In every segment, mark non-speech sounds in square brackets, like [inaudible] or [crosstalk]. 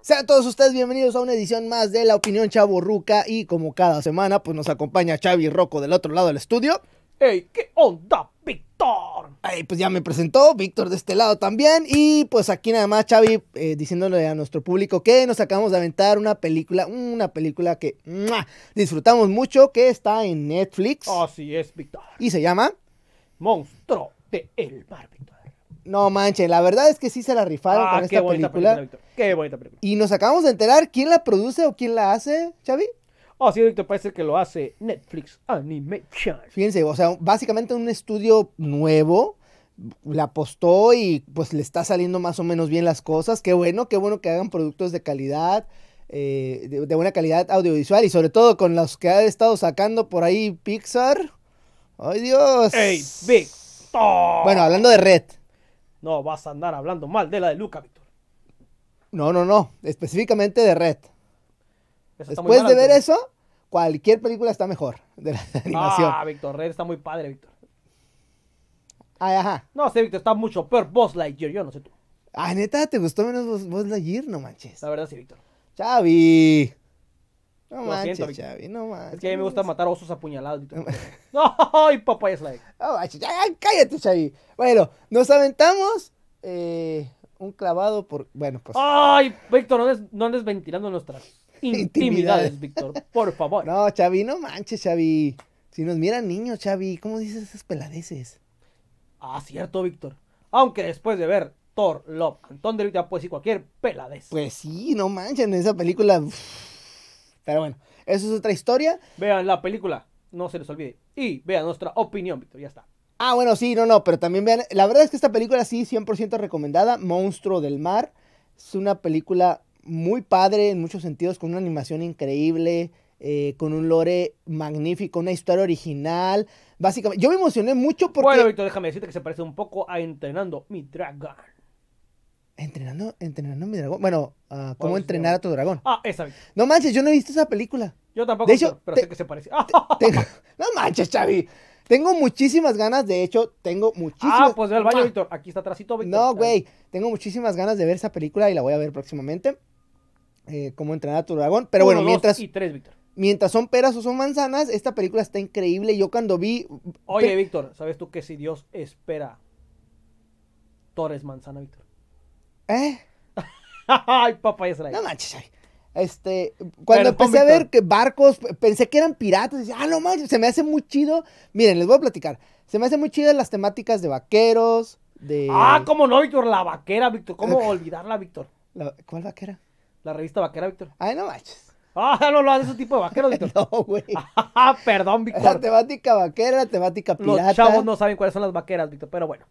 Sean todos ustedes bienvenidos a una edición más de La Opinión Chavo Ruca y como cada semana pues nos acompaña Xavi Rocco del otro lado del estudio. ¡Ey, qué onda, Víctor! Ay, pues ya me presentó Víctor de este lado también y pues aquí nada más Xavi eh, diciéndole a nuestro público que nos acabamos de aventar una película, una película que disfrutamos mucho que está en Netflix. Así es, Víctor. Y se llama Monstruo de El Mar, Víctor. No manche, la verdad es que sí se la rifaron ah, con esta qué bonita película. qué bonita película. Y nos acabamos de enterar quién la produce o quién la hace, Xavi. Oh, sí, Víctor, parece que lo hace Netflix Animation. Fíjense, o sea, básicamente un estudio nuevo la apostó y pues le está saliendo más o menos bien las cosas. Qué bueno, qué bueno que hagan productos de calidad, eh, de, buena calidad audiovisual y sobre todo con los que ha estado sacando por ahí Pixar. ¡Ay, Dios! ¡Ey, Bueno, hablando de Red. No vas a andar hablando mal de la de Luca, Víctor. No, no, no. Específicamente de Red. Después de ver eso, cualquier película está mejor de la animación. Ah, Víctor, Red está muy padre, Víctor. Ah, ajá. No sé, Víctor, está mucho peor Buzz Lightyear, yo no sé tú. Ah, neta, ¿te gustó menos Buzz Lightyear? No manches. La verdad sí, Víctor. Chavi. No manches, Chavi, no manches. Es que a mí me gusta matar osos apuñalados. [laughs] no, [laughs] y papá es like. [laughs] No manches, cállate, Chavi. Bueno, nos aventamos eh, un clavado por. Bueno, pues. Ay, Víctor, no andes, no ventilando nuestras intimidades, Víctor, por favor. No, Chavi, no manches, Chavi. Si nos miran niños, Chavi, ¿cómo dices esas peladeces? Ah, cierto, Víctor. Aunque después de ver Thor, Love, Antón de pues puede decir cualquier peladez. Pues sí, no En esa película. Pero bueno, eso es otra historia. Vean la película, no se les olvide. Y vean nuestra opinión, Víctor, ya está. Ah, bueno, sí, no, no, pero también vean, la verdad es que esta película sí, 100% recomendada, Monstruo del Mar. Es una película muy padre en muchos sentidos, con una animación increíble, eh, con un lore magnífico, una historia original. Básicamente, yo me emocioné mucho porque... Bueno, Víctor, déjame decirte que se parece un poco a Entrenando mi Dragón. Entrenando, entrenando mi dragón. Bueno, ah, ¿cómo entrenar a tu dragón? Ah, esa. No manches, yo no he visto esa película. Yo tampoco, de hecho, pero sé que se parece. [laughs] no manches, Xavi. Tengo muchísimas ganas, de hecho, tengo muchísimas... Ah, pues ve al baño, ah. Víctor. Aquí está Trasito, Víctor. No, güey. Tengo muchísimas ganas de ver esa película y la voy a ver próximamente. Eh, cómo entrenar a tu dragón. Pero bueno, mientras... y tres, Víctor. Mientras son peras o son manzanas, esta película está increíble. Yo cuando vi... Oye, Víctor, ¿sabes tú que si Dios espera... Torres manzana, Víctor. ¿Eh? [laughs] ay, papá, ahí. No manches, ay. Este, cuando empecé a ver que barcos, pensé que eran piratas. ah, no manches, se me hace muy chido. Miren, les voy a platicar. Se me hace muy chido las temáticas de vaqueros, de... Ah, cómo no, Víctor, la vaquera, Víctor. ¿Cómo olvidarla, Víctor? La... ¿Cuál vaquera? La revista vaquera, Víctor. Ay, no manches. Ah, no lo haces ese tipo de vaqueros, Víctor. [laughs] no, güey. [laughs] Ah, perdón, Víctor. La temática vaquera, la temática pirata. Los chavos no saben cuáles son las vaqueras, Víctor, pero bueno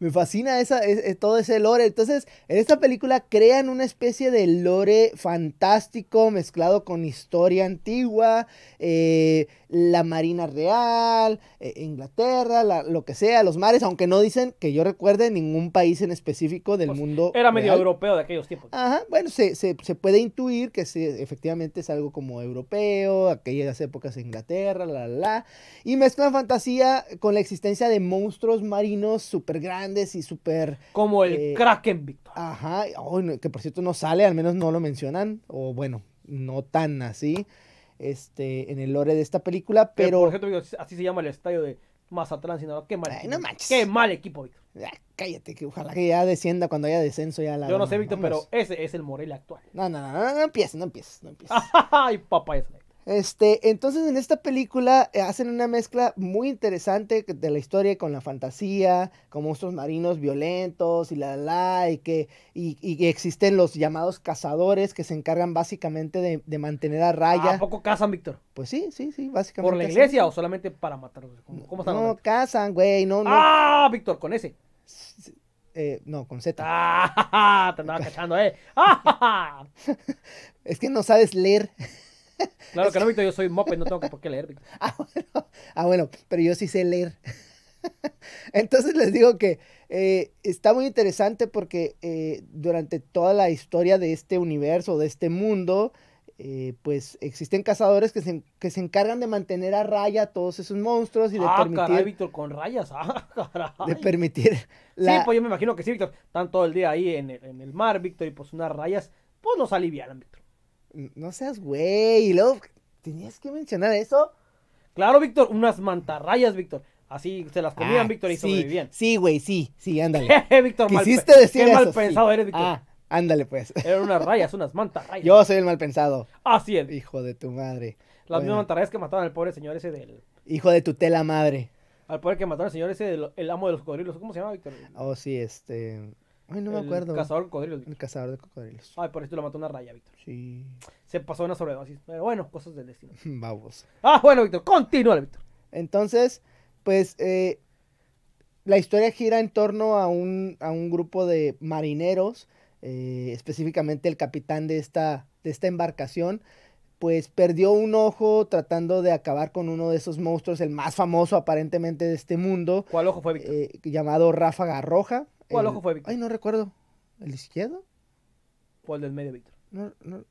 me fascina esa, todo ese lore. Entonces, en esta película crean una especie de lore fantástico mezclado con historia antigua, eh, la Marina Real, eh, Inglaterra, lo que sea, los mares, aunque no dicen que yo recuerde ningún país en específico del pues, mundo. Era medio europeo de aquellos tiempos. Ajá, bueno, se, puede intuir que efectivamente es algo como europeo, aquellas épocas de Inglaterra, la, la, la. Y mezclan fantasía con la existencia de monstruos marinos súper grandes y súper... Como el eh, Kraken, Víctor. Ajá, que por cierto no sale, al menos no lo mencionan, o bueno, no tan así, este, en el lore de esta película, pero... por así se llama el estadio de Mazatlán, Sinaloa, qué mal. Qué mal equipo, Víctor. Ah, cállate, que ojalá que ya descienda cuando haya descenso ya Yo no sé, Víctor, pero ese es el Morel actual. No, no, no, no, no empieces, no empieces, no empieces. [laughs] Ay, papá, eso. Este, entonces en esta película eh, hacen una mezcla muy interesante de la historia con la fantasía, con monstruos marinos violentos y la la, y que y, existen los llamados cazadores que se encargan básicamente de, de mantener a raya. ¿A poco cazan, Víctor? Pues sí, sí, sí, básicamente. ¿Por la iglesia o solamente para matarlos? ¿Cómo, están? No, cazan, güey, no, no. ¡Ah, Víctor, con ese! Eh, no, con Z. ¡Ah! [laughs] Te andaba cachando, ¿eh? [laughs] [laughs] es que no sabes leer. Claro que no, Víctor, yo soy mope, no tengo por qué leer, [laughs] Ah bueno, ah, bueno, pero yo sí sé leer. [laughs] Entonces les digo que eh, está muy interesante porque eh, durante toda la historia de este universo, de este mundo, eh, pues existen cazadores que se, encargan de mantener a raya a todos esos monstruos y de ah, Víctor, con rayas, [laughs] ah, De permitir. Sí, pues yo me imagino que sí, Víctor. Están todo el día ahí en el, mar, Víctor, y pues unas rayas, pues los Víctor no seas güey. Y tenías que mencionar eso. Claro, Víctor, unas mantarrayas, Víctor. Así se las comían, ah, Víctor, y sí, sobrevivían. Sí, güey, sí, sí, ándale. [laughs] Víctor, Quisiste mal, decir qué eso, mal pensado eres, Víctor. Ah, ándale, pues. [laughs] Eran unas rayas, unas mantarrayas. Yo soy el mal pensado. Así es. Hijo de tu madre. Las mismas mantarrayas que mataron al pobre señor ese del... Hijo de tu tela madre. Al pobre que mataron al señor ese del el amo de los cocodrilos. ¿Cómo se llama, Víctor? Oh, sí, este... Ay, no me el Cazador de cocodrilos. El cazador de cocodrilos. Ay, por esto lo mató una raya, Víctor. Sí. Se pasó una sobredosis. Pero bueno, cosas del destino. Vamos. [laughs] Ah, bueno, Víctor, continúa, Víctor. Entonces, pues eh, la historia gira en torno a un, a un grupo de marineros, eh, específicamente el capitán de esta, de esta embarcación, pues perdió un ojo tratando de acabar con uno de esos monstruos, el más famoso aparentemente de este mundo. ¿Cuál ojo fue, Víctor? Eh, llamado Ráfaga Roja. ¿Cuál ojo fue, Víctor? Ay, no recuerdo. ¿El izquierdo? ¿O el del medio, Víctor? No, no.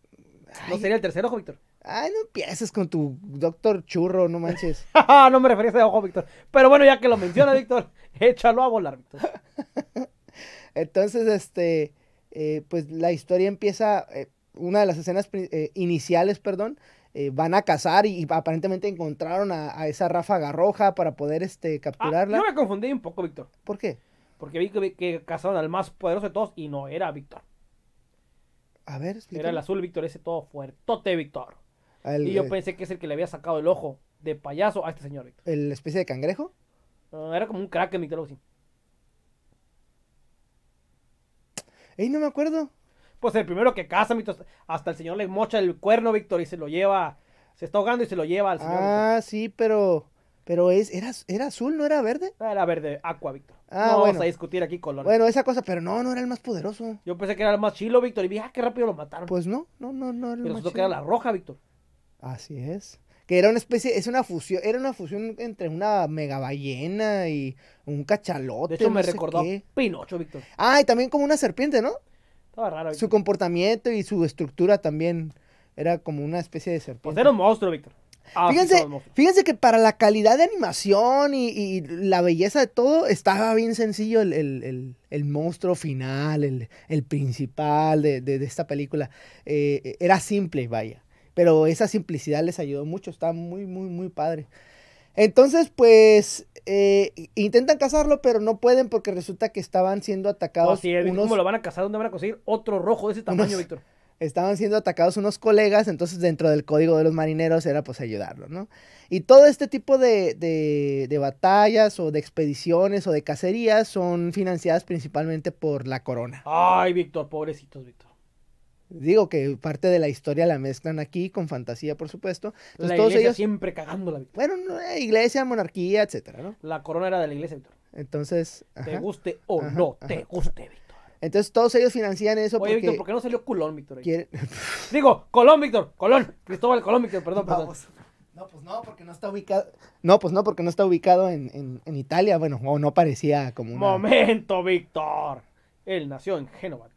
¿No sería el tercer ojo, Víctor? Ay, no empieces con tu doctor churro, no manches. [laughs] Ah, no me refería a ese ojo, Víctor. Pero bueno, ya que lo menciona, Víctor, [laughs] échalo a volar, Víctor. [laughs] Entonces, este, eh, pues la historia empieza, eh, una de las escenas eh, iniciales, perdón, van a cazar y, aparentemente encontraron a, esa ráfaga roja para poder este, ah, capturarla. yo me confundí un poco, Víctor. ¿Por qué? Porque vi que, que cazaron al más poderoso de todos y no era Víctor. A ver, explícame. Era el azul Víctor, ese todo fuertote Víctor. y yo eh, pensé que es el que le había sacado el ojo de payaso a este señor Víctor. ¿El especie de cangrejo? era como un crack en Víctor Ey, no me acuerdo. Pues el primero que caza, Víctor, hasta el señor le mocha el cuerno Víctor y se lo lleva. Se está ahogando y se lo lleva al señor. Ah, sí, pero pero es, era, era azul, ¿no era verde? Era verde, Aqua, Víctor. Ah, no vamos a discutir aquí color. Bueno, esa cosa, pero no, no era el más poderoso. Yo pensé que era el más chilo, Víctor, y vi, ah, qué rápido lo mataron. Pues no, no, no, no era el más que era la roja, Víctor. Así es. Que era una especie, es una fusión, era una fusión entre una mega y un cachalote. De hecho, me recordó Pinocho, Víctor. Ah, y también como una serpiente, ¿no? Estaba raro, Víctor. Su comportamiento y su estructura también era como una especie de pues serpiente. Pues era un monstruo, Víctor. Ah, fíjense, que para la calidad de animación y, la belleza de todo, estaba bien sencillo el, monstruo final, el, principal de, esta película. Eh, era simple, vaya. Pero esa simplicidad les ayudó mucho, está muy, muy, muy padre. Entonces, pues, eh, intentan cazarlo, pero no pueden porque resulta que estaban siendo atacados. unos... ¿Cómo lo van a cazar? ¿Dónde van a conseguir otro rojo de ese [laughs] tamaño, Víctor? estaban siendo atacados unos colegas, entonces dentro del código de los marineros era pues ayudarlos, ¿no? Y todo este tipo de, batallas o de expediciones o de cacerías son financiadas principalmente por la corona. Ay, Víctor, pobrecitos, Víctor. Digo que parte de la historia la mezclan aquí con fantasía, por supuesto. Entonces, la todos ellos... siempre la la Bueno, eh, iglesia, monarquía, etcétera, ¿no? La corona era de la iglesia, Víctor. Entonces. te guste o no te guste, Víctor. Entonces todos ellos financian eso Oye, Víctor, ¿por qué no salió Colón, Víctor? [laughs] Digo, Colón, Víctor, Colón, Cristóbal Colón, Víctor, perdón, perdón. No, pues no, porque no está ubicado. No, pues no, porque no está ubicado en, en, Italia. Bueno, o no parecía como un. Momento, Víctor. Él nació en Génova,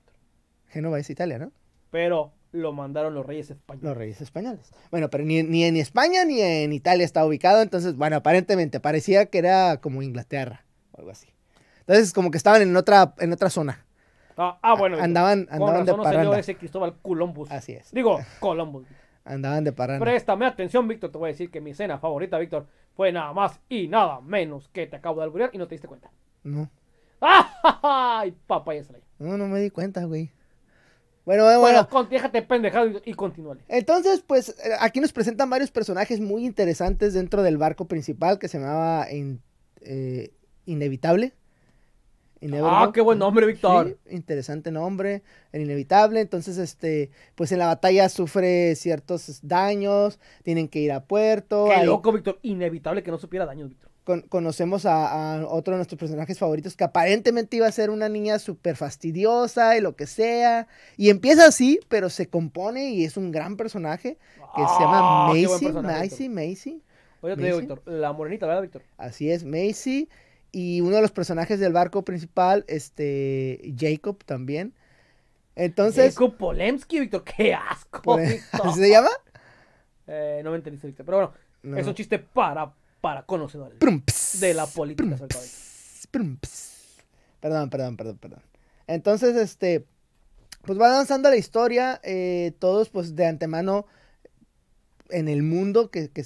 Génova es Italia, ¿no? Pero lo mandaron los reyes españoles. Los reyes españoles. Bueno, pero ni, ni en España ni en Italia está ubicado. Entonces, bueno, aparentemente parecía que era como Inglaterra o algo así. Entonces, como que estaban en otra, en otra zona. Ah, bueno. Andaban, andaban de parranda. No ese Cristóbal Columbus. Así es. Digo, Columbus. [laughs] Andaban de parranda. Préstame atención, Víctor. Te voy a decir que mi cena favorita, Víctor, fue nada más y nada menos que te acabo de alburear y no te diste cuenta. No. [laughs] ¡Ay, papá, ya No, no me di cuenta, güey. Bueno, eh, bueno, bueno. Con, déjate pendejado y, continúale. Entonces, pues, eh, aquí nos presentan varios personajes muy interesantes dentro del barco principal que se llamaba eh, Inevitable. Ah, qué buen nombre, Víctor. interesante nombre, el inevitable. Entonces, este, pues en la batalla sufre ciertos daños, tienen que ir a puerto. Qué loco, Víctor. Inevitable que no supiera daños, Víctor. conocemos a, otro de nuestros personajes favoritos que aparentemente iba a ser una niña súper fastidiosa y lo que sea. Y empieza así, pero se compone y es un gran personaje que se llama ah, Macy. Macy, Macy. Oye, te digo, Víctor, la morenita, ¿verdad, Víctor? Así es, Macy y uno de los personajes del barco principal, este, Jacob también. Entonces. Jacob Polemski, Víctor, qué asco. [laughs] cómo se llama? Eh, no me entendiste, Víctor, pero bueno, eso es un chiste para, para conocedores de la política. Prum, Perdón, perdón, perdón, perdón. Entonces, este, pues va avanzando la historia, eh, todos pues de antemano en el mundo que, que,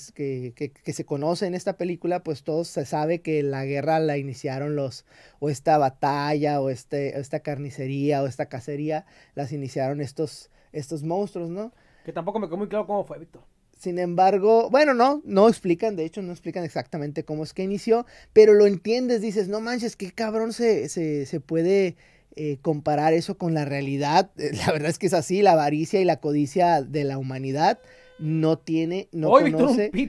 se conoce en esta película, pues todos se sabe que la guerra la iniciaron los, o esta batalla, o este, esta carnicería, o esta cacería, las iniciaron estos, estos monstruos, ¿no? Que tampoco me quedó muy claro cómo fue, Víctor. Sin embargo, bueno, no, no explican, de hecho, no explican exactamente cómo es que inició, pero lo entiendes, dices, no manches, qué cabrón se, se, puede eh, comparar eso con la realidad. [laughs] la verdad es que es así, la avaricia y la codicia de la humanidad no tiene, no conoce [laughs] y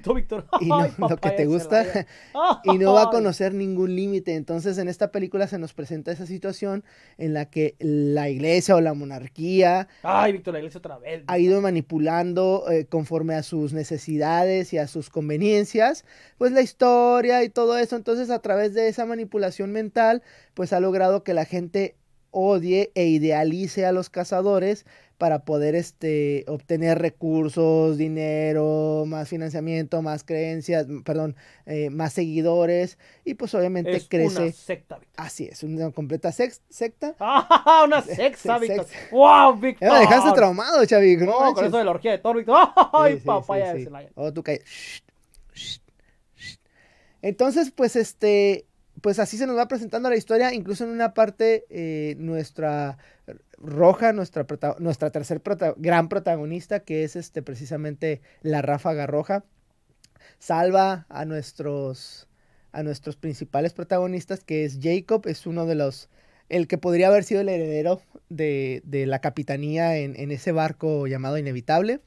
lo que te gusta [laughs] y no va a conocer ningún límite. Entonces en esta película se nos presenta esa situación en la que la iglesia o la monarquía Ay, Víctor, la iglesia otra vez, ha ido manipulando eh, conforme a sus necesidades y a sus conveniencias, pues la historia y todo eso. Entonces a través de esa manipulación mental, pues ha logrado que la gente odie e idealice a los cazadores para poder este, obtener recursos, dinero, más financiamiento, más creencias, perdón, eh, más seguidores y pues obviamente es crece. Una secta, Victor. Así es, una completa secta. [laughs] ¡Ah, una secta, ¡Wow, Víctor! Me dejaste traumado, Chavi. No, no con eso de la orgía de Thor, Víctor. [laughs] ¡Ay, sí, sí, papaya oh, tú Entonces, pues este, pues así se nos va presentando la historia, incluso en una parte eh, nuestra roja, nuestra, tercer gran protagonista, que es este precisamente la ráfaga roja, salva a nuestros, a nuestros principales protagonistas, que es Jacob, es uno de los, el que podría haber sido el heredero de, la capitanía en, ese barco llamado Inevitable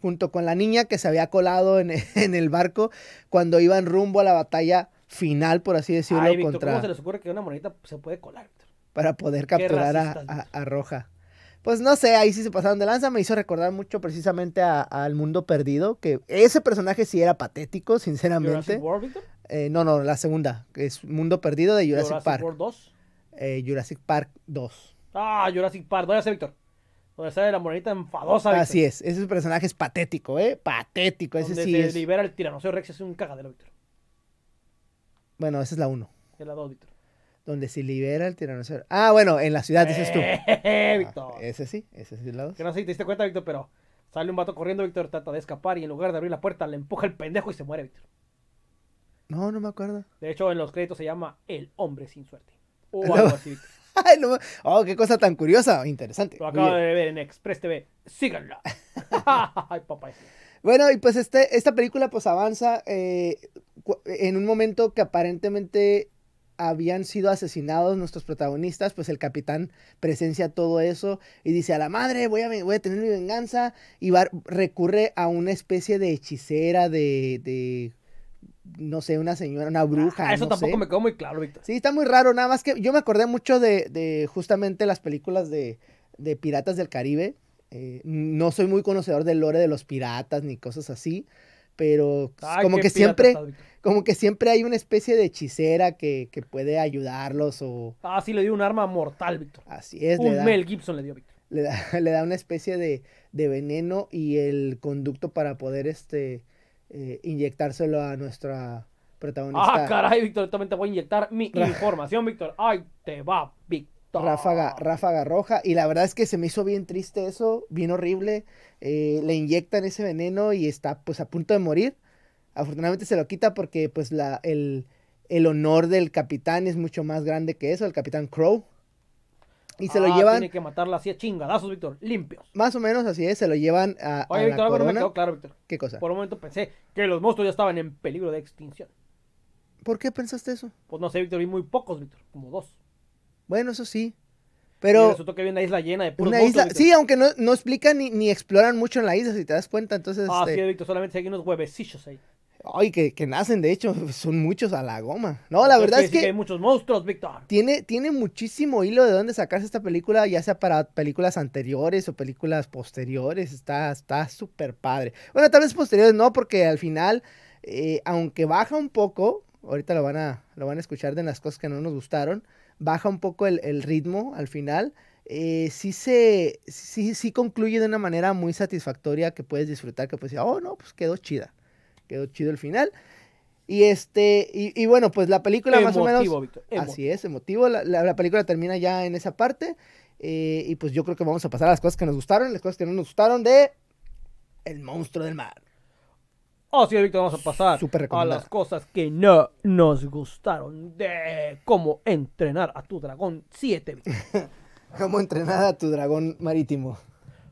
junto con la niña que se había colado en, [laughs] en el barco cuando iban rumbo a la batalla final, por así decirlo, Ay, Victor, ¿Cómo se les ocurre que una monita se puede colar? Para poder capturar a, Roja. Pues no sé, ahí sí se pasaron de lanza. Me hizo recordar mucho precisamente al Mundo Perdido, que ese personaje sí era patético, sinceramente. World, Victor? Eh, no, no, la segunda, es Mundo Perdido de Jurassic, Jurassic Park. World 2? Eh, Jurassic Park 2. Ah, Jurassic Park, ¿dónde está Víctor? Donde sale la monita enfadosa. Así es, ese personaje es patético, ¿eh? Patético, ese Donde sí. Se es... libera el tiranosaurio Rex, es un cagadero, Víctor. Bueno, esa es la 1. Es la 2, Víctor. Donde se libera el tiranosaurio. Ah, bueno, en la ciudad, dices tú. [laughs] Eh, Víctor. Ah, ese sí, ese sí es la 2. Que no sé si te diste cuenta, Víctor, pero sale un vato corriendo, Víctor trata de escapar y en lugar de abrir la puerta le empuja el pendejo y se muere, Víctor. No, no me acuerdo. De hecho, en los créditos se llama El hombre sin suerte. O [laughs] algo así, Víctor. [laughs] Ay, no, oh, qué cosa tan curiosa, interesante. Lo acabo de ver en Express TV. Síganla. Ay, papá. Bueno, y pues este, esta película pues avanza eh, en un momento que aparentemente habían sido asesinados nuestros protagonistas, pues el capitán presencia todo eso y dice a la madre, voy a, voy a tener mi venganza y recurre a una especie de hechicera, de, de no sé, una señora, una bruja. Ah, eso tampoco me quedó muy claro, Víctor. Sí, está muy raro, nada más que yo me acordé mucho de, de justamente las películas de, de Piratas del Caribe eh, no soy muy conocedor del lore de los piratas ni cosas así, pero como que siempre, como que siempre hay una especie de hechicera que, puede ayudarlos o... Ah, sí, le dio un arma mortal, Víctor. Así es. Un Mel Gibson le dio, Víctor. Le da, [laughs] una especie de, veneno y el conducto para poder este, eh, inyectárselo a nuestra ah, protagonista. Ah, caray, Víctor, también te voy a inyectar mi [laughs] información, Víctor. Ay, te va, Víctor. Ráfaga, ráfaga roja. Y la verdad es que se me hizo bien triste eso, bien horrible. Eh, le inyectan ese veneno y está pues a punto de morir. Afortunadamente se lo quita porque pues la, el, honor del capitán es mucho más grande que eso, el capitán Crow. Y se lo ah, llevan. Tiene que matarla así a chingadazos, Víctor, limpios. Más o menos así es, se lo llevan a. Oye, Víctor, la corona. No claro, Víctor. ¿Qué cosa? Por un momento pensé que los monstruos ya estaban en peligro de extinción. ¿Por qué pensaste eso? Pues no sé, Víctor, vi muy pocos, Víctor, como dos. Bueno, eso sí. Pero. Eso que había isla llena de puros Sí, aunque no, explican ni, exploran mucho en la isla, si te das cuenta. Entonces. Ah, este sí, Víctor, solamente hay unos huevecillos ahí. Ay, que, nacen, de hecho, [laughs] son muchos a la goma. No, la verdad es que, que, hay muchos monstruos, Víctor. Tiene, tiene muchísimo hilo de dónde sacarse esta película, ya sea para películas anteriores o películas posteriores. Está súper padre. Bueno, tal vez posteriores no, porque al final, eh, aunque baja un poco, ahorita lo van, a, lo van a escuchar de las cosas que no nos gustaron baja un poco el, ritmo al final, eh, sí, se, sí, sí concluye de una manera muy satisfactoria que puedes disfrutar, que puedes decir, oh, no, pues quedó chida, quedó chido el final. Y este, y, bueno, pues la película más o menos... así es, emotivo. La, la, película termina ya en esa parte. Eh, y pues yo creo que vamos a pasar a las cosas que nos gustaron, las cosas que no nos gustaron de El monstruo del mar. Así oh, es, Víctor, vamos a pasar a las cosas que no nos gustaron de cómo entrenar a tu dragón 7. [laughs] cómo entrenar a tu dragón marítimo.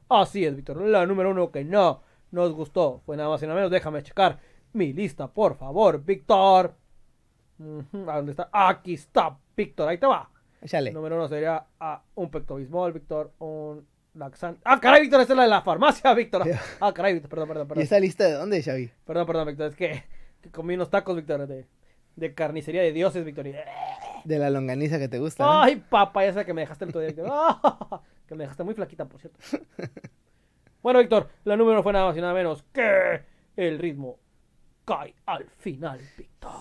Así es, Víctor. La número uno que no nos gustó fue nada más y nada menos. Déjame checar mi lista, por favor, Víctor. ¿A dónde está? Aquí está, Víctor. Ahí te va. Número uno sería a un pectobismol, Víctor. Un laxante. Ah, caray, Víctor, esa es la de la farmacia, [laughs] Víctor. Ah, caray, Víctor, perdón, perdón, perdón. ¿Y esa lista de dónde, Xavi? Perdón, perdón, Víctor, es que, comí unos tacos, Víctor, de, de, carnicería de dioses, Víctor. De la longaniza que te gusta. Ay, papá, esa que me dejaste el otro día, [laughs] que me dejaste muy flaquita, por cierto. [laughs] Bueno, Víctor, la número fue nada más y nada menos que el ritmo cae al final, Víctor.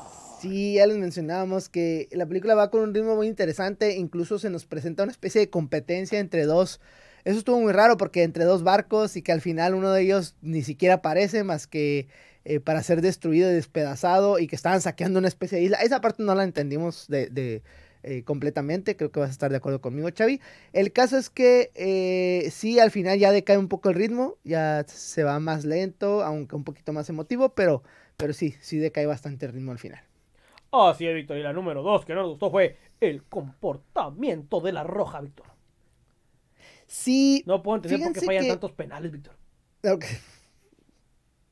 Sí, ya les mencionábamos que la película va con un ritmo muy interesante, incluso se nos presenta una especie de competencia entre dos eso estuvo muy raro porque entre dos barcos y que al final uno de ellos ni siquiera aparece más que eh, para ser destruido y despedazado y que estaban saqueando una especie de isla. Esa parte no la entendimos de, eh, completamente, creo que vas a estar de acuerdo conmigo, Xavi. El caso es que eh, sí, al final ya decae un poco el ritmo, ya se va más lento, aunque un poquito más emotivo, pero, pero sí, sí decae bastante el ritmo al final. Así es, Víctor. Y la número dos que no nos gustó fue el comportamiento de la roja, Víctor. Sí. No puedo entender por qué fallan tantos penales, Víctor. Ok.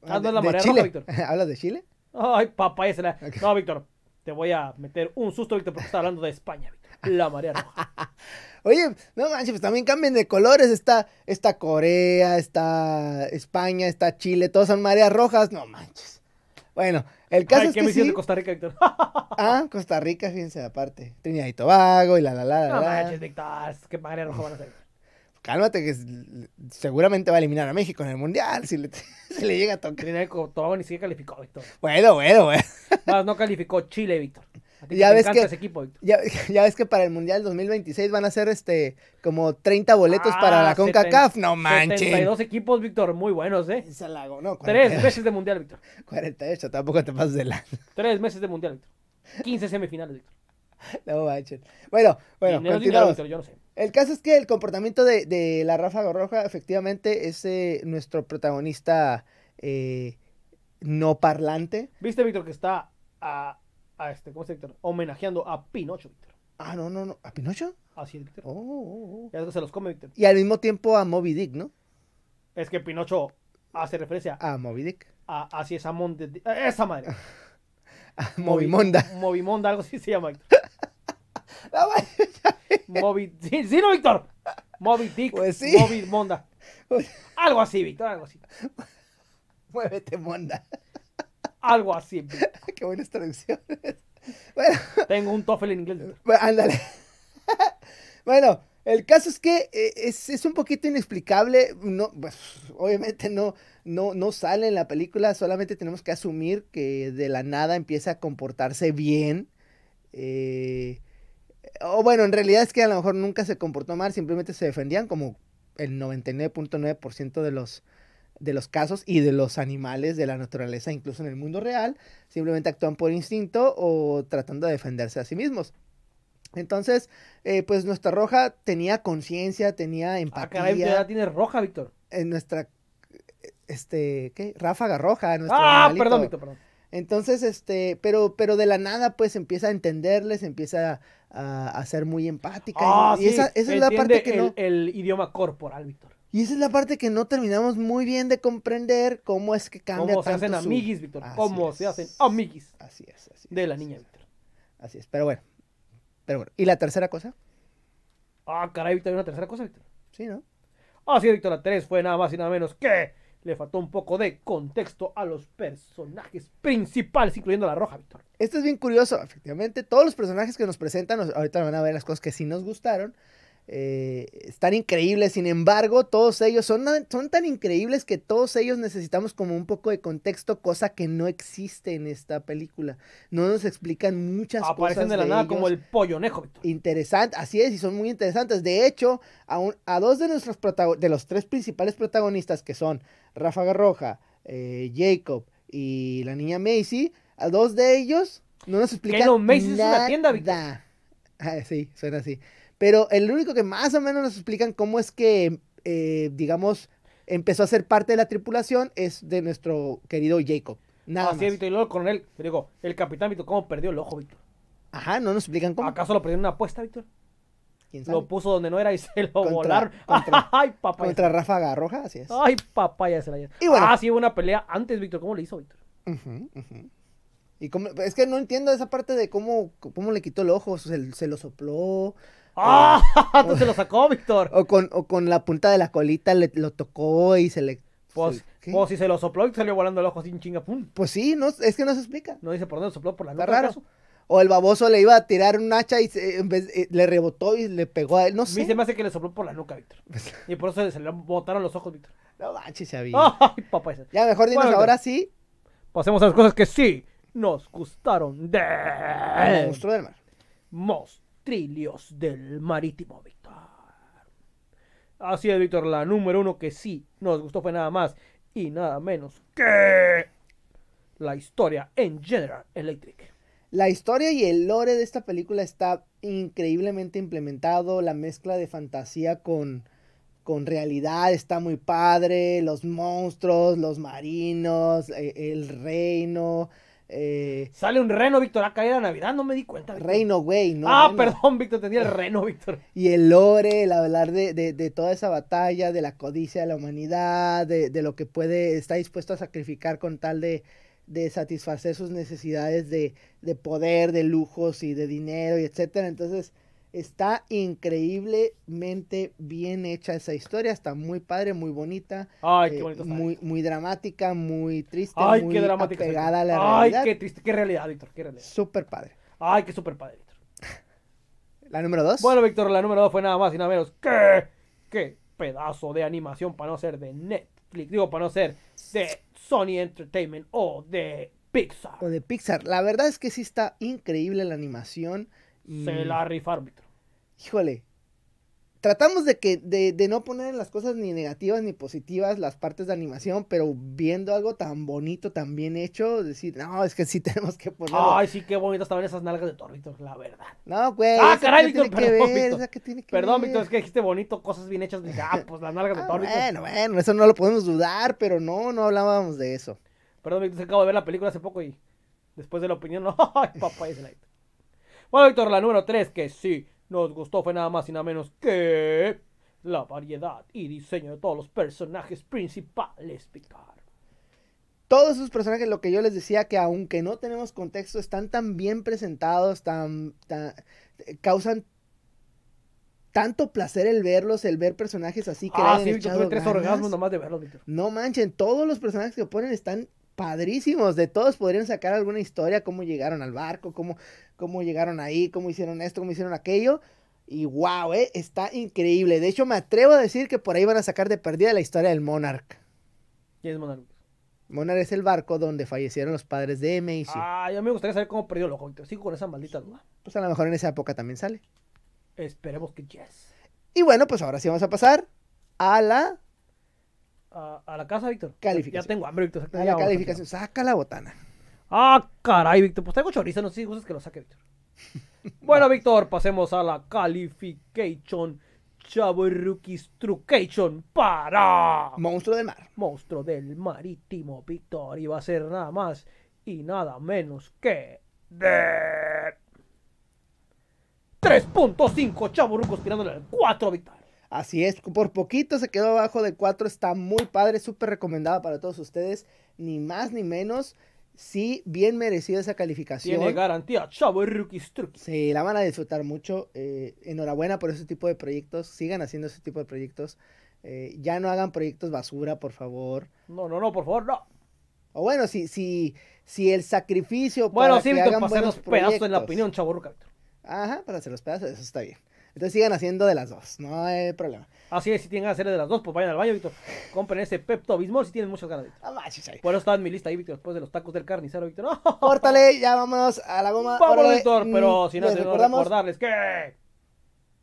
Ah, de, la marea Roja, Víctor. [laughs] ¿Hablas de Chile? Ay, papá, esa la... No, Víctor, te voy a meter un susto, Víctor, porque está hablando de España, Víctor. La marea roja. [laughs] Oye, no manches, pues también cambien de colores. Está, Corea, está España, está Chile, todos son mareas rojas. No manches. Bueno, el caso Ay, es ¿qué que me sí? de Costa Rica, Víctor? [laughs] ah, Costa Rica, fíjense aparte. Trinidad y Tobago y la la la la. No manches, Víctor, qué marea roja van a ser cálmate que seguramente va a eliminar a México en el Mundial si le, [laughs] llega a tocar. Todo ni siquiera calificó, Víctor. Bueno, bueno, bueno. No, no calificó Chile, Víctor. ya, ves que, ese equipo, ya, [laughs] ya, ves que para el Mundial 2026 van a ser este como 30 boletos ah, para la CONCACAF. No manches. 32 equipos, Víctor, muy buenos, ¿eh? no, [laughs] Tres meses de Mundial, Víctor. 48, tampoco te pasas de la. Tres meses de Mundial, Víctor. 15 semifinales, Víctor. No manches. Bueno, bueno, continuamos. yo no sé. El caso es que el comportamiento de, la ráfaga roja efectivamente es eh, nuestro protagonista eh, no parlante. ¿Viste, Víctor, que está a, a este, ¿cómo Víctor? Homenajeando a Pinocho, Víctor. Ah, no, no, no. ¿A Pinocho? Así es, Víctor. Oh, oh, oh, ya se los come, Víctor. Y al mismo tiempo a Moby Dick, ¿no? Es que Pinocho hace referencia a Moby Dick. A, así es, a Esa madre. [laughs] Movimonda. Movimonda, algo así se llama, Víctor. [laughs] Moby, sí, no, Víctor. Moby Dick. Pues Moby Monda. Pues algo así, Víctor, algo así. [laughs] Muévete, Monda. Algo así. Víctor. [laughs] Qué buenas traducciones. Bueno. Tengo un TOEFL en inglés. Bueno, ándale. Bueno, el caso es que eh, es, es un poquito inexplicable. No, pues, obviamente no, no, no sale en la película. Solamente tenemos que asumir que de la nada empieza a comportarse bien. Eh, o bueno, en realidad es que a lo mejor nunca se comportó mal, simplemente se defendían como el 99.9% de los, de los casos y de los animales de la naturaleza, incluso en el mundo real, simplemente actúan por instinto o tratando de defenderse a sí mismos. Entonces, eh, pues nuestra roja tenía conciencia, tenía ah, empatía. Acá tiene roja, Víctor. En nuestra, este, ¿qué? Ráfaga roja. ah, perdón, Víctor, perdón. Entonces, este, pero, pero de la nada, pues empieza a entenderles, empieza a, ser muy empática. Ah, y, sí. esa, es la parte que el, no. El idioma corporal, Víctor. Y esa es la parte que no terminamos muy bien de comprender cómo es que cambia cómo se hacen amiguis, Víctor. Cómo se hacen amiguis. Así es, así es. De la niña, Víctor. Así es, pero bueno. Pero bueno. ¿Y la tercera cosa? Ah, caray, Víctor, hay una tercera cosa, Víctor. Sí, ¿no? Ah, sí, Víctor, la tres fue nada más y nada menos que le faltó un poco de contexto a los personajes principales, incluyendo a la roja, Víctor. Esto es bien curioso, efectivamente. Todos los personajes que nos presentan, ahorita van a ver las cosas que sí nos gustaron, eh, están increíbles, sin embargo, todos ellos son, son, tan increíbles que todos ellos necesitamos como un poco de contexto, cosa que no existe en esta película. No nos explican muchas cosas. Aparecen de la nada como el pollo nejo Interesante, así es, y son muy interesantes. De hecho, a, a dos de nuestros de los tres principales protagonistas, que son Rafa Garroja eh, Jacob y la niña Macy, a dos de ellos no nos explican. nada. Ah, sí, suena así. Pero el único que más o menos nos explican cómo es que, eh, digamos, empezó a ser parte de la tripulación es de nuestro querido Jacob. Nada Así es, Víctor. Y luego el coronel, digo, el capitán, Víctor, ¿cómo perdió el ojo, Víctor? Ajá, no nos explican cómo. ¿Acaso lo perdió en una apuesta, Víctor? ¿Quién sabe? Lo puso donde no era y [laughs] se lo volaron. [laughs] Ay, papá. Contra Ráfaga Roja, así es. Ay, papá, ya se la y Ah, sí, hubo una pelea antes, Víctor. ¿Cómo le hizo, Víctor? Y es que no entiendo esa parte de cómo, cómo le quitó el ojo. Se, se lo sopló. ¡Ah! ¡Oh! [laughs] se lo sacó, Víctor. O con, con la punta de la colita le, lo tocó y se le. Pues, pues si se lo sopló y salió volando el ojo sin chinga, Pues sí, no, es que no se explica. No dice por dónde lo sopló, por la nuca, O el baboso le iba a tirar un hacha y en vez, eh, le rebotó y le pegó a él. No sé. A mí se me hace que le sopló por la nuca, Víctor. Pues y por eso se le botaron los ojos, Víctor. No manches, había. Ay, papá. Ya, mejor dinos ahora sí. Pasemos a las cosas que sí nos gustaron de. Monstruo del mar. Most trillos del marítimo, Víctor. Así es, Víctor, la número uno que sí nos gustó fue nada más y nada menos que la historia en General Electric. La historia y el lore de esta película está increíblemente implementado, la mezcla de fantasía con, con realidad está muy padre, los monstruos, los marinos, eh, el reino, eh, Sale un reno, Víctor. Acá era Navidad, no me di cuenta. Reino, güey, no. Ah, perdón, Víctor, tenía el reno, Víctor. Y el lore, el hablar de, toda esa batalla, de la codicia de la humanidad, de, lo que puede, está dispuesto a sacrificar con tal de, satisfacer sus necesidades de, poder, de lujos y de dinero, y etcétera. Entonces, Está increíblemente bien hecha esa historia, está muy padre, muy bonita. Ay, qué eh, bonito muy, muy dramática, muy triste, Ay, muy qué dramática a la realidad. Ay, qué triste, qué realidad, Víctor, qué realidad. Súper padre. Ay, qué súper padre, Víctor. [laughs] ¿La número dos? Bueno, Víctor, la número dos fue nada más y nada menos que... Qué pedazo de animación para no ser de Netflix, digo, para no ser de Sony Entertainment o de Pixar. O de Pixar. La verdad es que sí está increíble la animación. Se la rifaron, Víctor híjole, tratamos de que de, no poner en las cosas ni negativas ni positivas las partes de animación, pero viendo algo tan bonito, tan bien hecho, decir, no, es que sí [laughs] tenemos que ponerlo. Ay, sí, qué bonitas estaban esas nalgas de torritos, la verdad. No, güey. Ah, caray, Víctor, perdón, Víctor. Perdón, Víctor, es que dijiste bonito, cosas bien hechas, dije, ah, ah pues las nalgas de ah, torritos. Bueno, bueno, eso no lo podemos dudar, pero no, no hablábamos de eso. Perdón, Víctor, acabo de ver la película hace poco y después de la opinión, [laughs] ay, papá, es Bueno, Víctor, la número tres, que sí, nos gustó fue nada más y nada menos que la variedad y diseño de todos los personajes principales, Picard. Todos esos personajes, lo que yo les decía, que aunque no tenemos contexto, están tan bien presentados, tan, eh, causan tanto placer el verlos, el ver personajes así que... Ah, sí, nomás de verlos, No manchen, todos los personajes que ponen están padrísimos, de todos podrían sacar alguna historia, cómo llegaron al barco, cómo, cómo llegaron ahí, cómo hicieron esto, cómo hicieron aquello. Y wow, eh, está increíble. De hecho, me atrevo a decir que por ahí van a sacar de perdida la historia del Monarch. ¿Quién es Monarch? Monarch es el barco donde fallecieron los padres de Macy. Ah, yo me gustaría saber cómo perdió el ojo. Sigo con esa maldita duda. Pues a lo mejor en esa época también sale. Esperemos que yes. Y bueno, pues ahora sí vamos a pasar a la a, la casa, Víctor. Calificación. Ya tengo hambre, Víctor. A la, calificación. Saca la botana. Ah, caray, Víctor. Pues tengo chorizo, no sé si gustas que lo saque, Víctor. [laughs] bueno, Víctor, pasemos a la calificación. Chavo Rookies Trucation para Monstruo del Mar. Monstruo del Marítimo, Víctor. Y va a ser nada más y nada menos que de 3.5 chaburrucos tirándole al 4, Víctor. Así es, por poquito se quedó abajo de 4, está muy padre, súper recomendada para todos ustedes, ni más ni menos. Sí, bien merecida esa calificación. Tiene garantía, chavo, ruki Sí, la van a disfrutar mucho. Eh, enhorabuena por ese tipo de proyectos. Sigan haciendo ese tipo de proyectos. Eh, ya no hagan proyectos basura, por favor. No, no, no, por favor, no. O bueno, si, si, si el sacrificio. Bueno, para sí, que hagan para hacer los pedazos en la opinión, chavo, Ruca, Ajá, para hacer los pedazos, eso está bien. Entonces sigan haciendo de las dos, no hay problema. Así es, si tienen ganas de hacer de las dos, pues vayan al baño, Víctor. Compren ese Pepto Bismol si tienen muchas ganas. Ah, Por eso estaba en mi lista ahí, Víctor, después de los tacos del carnicero, Víctor. Pórtale, [laughs] ya vámonos a la goma. Vamos, Víctor, pero mm, sin no recordarles que...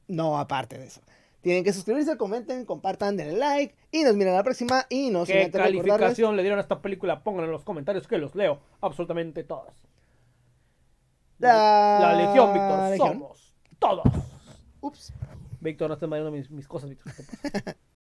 No, aparte de eso. Tienen que suscribirse, comenten, compartan, denle like y nos miran a la próxima y nos ¿Qué calificación le dieron a esta película? Pónganlo en los comentarios que los leo absolutamente todos. La, la Legión, Víctor, somos todos. Ups. Víctor, no estás mareando mis, mis cosas, Víctor. [laughs]